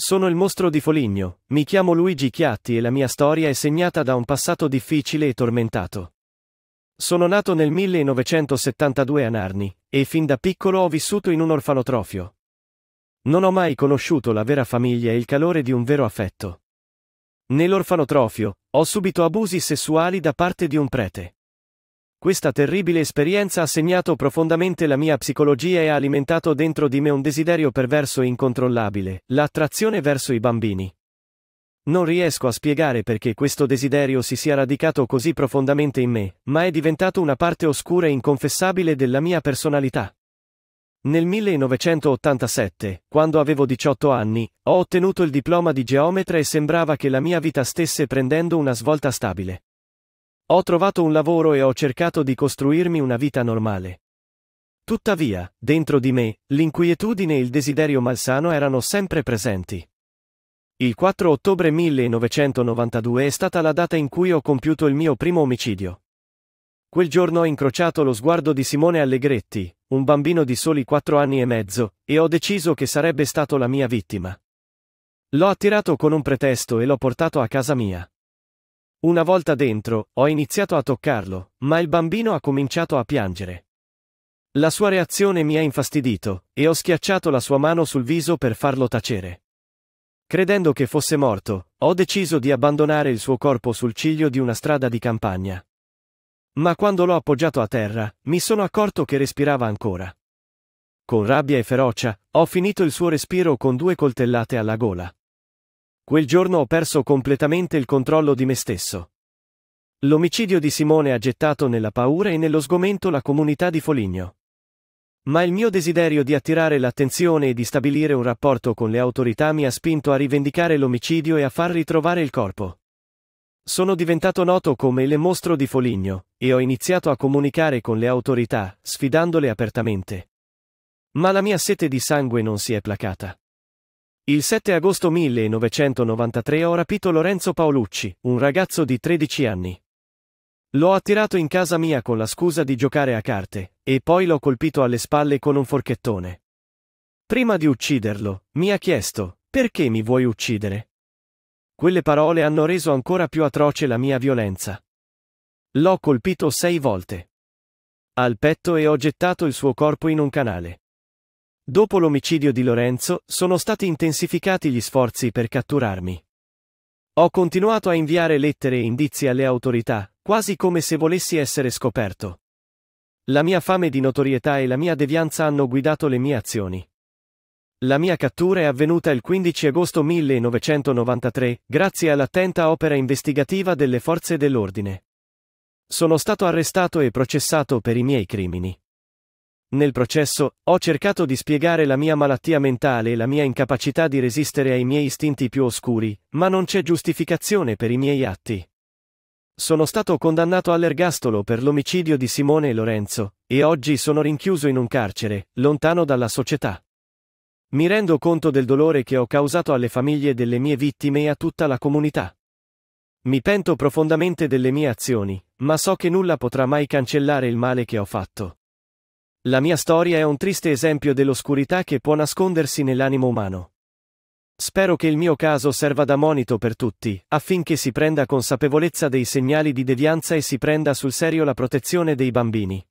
Sono il mostro di Foligno, mi chiamo Luigi Chiatti e la mia storia è segnata da un passato difficile e tormentato. Sono nato nel 1972 a Narni, e fin da piccolo ho vissuto in un orfanotrofio. Non ho mai conosciuto la vera famiglia e il calore di un vero affetto. Nell'orfanotrofio, ho subito abusi sessuali da parte di un prete. Questa terribile esperienza ha segnato profondamente la mia psicologia e ha alimentato dentro di me un desiderio perverso e incontrollabile, l'attrazione verso i bambini. Non riesco a spiegare perché questo desiderio si sia radicato così profondamente in me, ma è diventato una parte oscura e inconfessabile della mia personalità. Nel 1987, quando avevo 18 anni, ho ottenuto il diploma di geometra e sembrava che la mia vita stesse prendendo una svolta stabile. Ho trovato un lavoro e ho cercato di costruirmi una vita normale. Tuttavia, dentro di me, l'inquietudine e il desiderio malsano erano sempre presenti. Il 4 ottobre 1992 è stata la data in cui ho compiuto il mio primo omicidio. Quel giorno ho incrociato lo sguardo di Simone Allegretti, un bambino di soli quattro anni e mezzo, e ho deciso che sarebbe stato la mia vittima. L'ho attirato con un pretesto e l'ho portato a casa mia. Una volta dentro, ho iniziato a toccarlo, ma il bambino ha cominciato a piangere. La sua reazione mi ha infastidito, e ho schiacciato la sua mano sul viso per farlo tacere. Credendo che fosse morto, ho deciso di abbandonare il suo corpo sul ciglio di una strada di campagna. Ma quando l'ho appoggiato a terra, mi sono accorto che respirava ancora. Con rabbia e ferocia, ho finito il suo respiro con due coltellate alla gola. Quel giorno ho perso completamente il controllo di me stesso. L'omicidio di Simone ha gettato nella paura e nello sgomento la comunità di Foligno. Ma il mio desiderio di attirare l'attenzione e di stabilire un rapporto con le autorità mi ha spinto a rivendicare l'omicidio e a far ritrovare il corpo. Sono diventato noto come il mostro di Foligno, e ho iniziato a comunicare con le autorità, sfidandole apertamente. Ma la mia sete di sangue non si è placata. Il 7 agosto 1993 ho rapito Lorenzo Paolucci, un ragazzo di 13 anni. L'ho attirato in casa mia con la scusa di giocare a carte, e poi l'ho colpito alle spalle con un forchettone. Prima di ucciderlo, mi ha chiesto, perché mi vuoi uccidere? Quelle parole hanno reso ancora più atroce la mia violenza. L'ho colpito sei volte. Al petto e ho gettato il suo corpo in un canale. Dopo l'omicidio di Lorenzo, sono stati intensificati gli sforzi per catturarmi. Ho continuato a inviare lettere e indizi alle autorità, quasi come se volessi essere scoperto. La mia fame di notorietà e la mia devianza hanno guidato le mie azioni. La mia cattura è avvenuta il 15 agosto 1993, grazie all'attenta opera investigativa delle forze dell'ordine. Sono stato arrestato e processato per i miei crimini. Nel processo, ho cercato di spiegare la mia malattia mentale e la mia incapacità di resistere ai miei istinti più oscuri, ma non c'è giustificazione per i miei atti. Sono stato condannato all'ergastolo per l'omicidio di Simone e Lorenzo, e oggi sono rinchiuso in un carcere, lontano dalla società. Mi rendo conto del dolore che ho causato alle famiglie delle mie vittime e a tutta la comunità. Mi pento profondamente delle mie azioni, ma so che nulla potrà mai cancellare il male che ho fatto. La mia storia è un triste esempio dell'oscurità che può nascondersi nell'animo umano. Spero che il mio caso serva da monito per tutti, affinché si prenda consapevolezza dei segnali di devianza e si prenda sul serio la protezione dei bambini.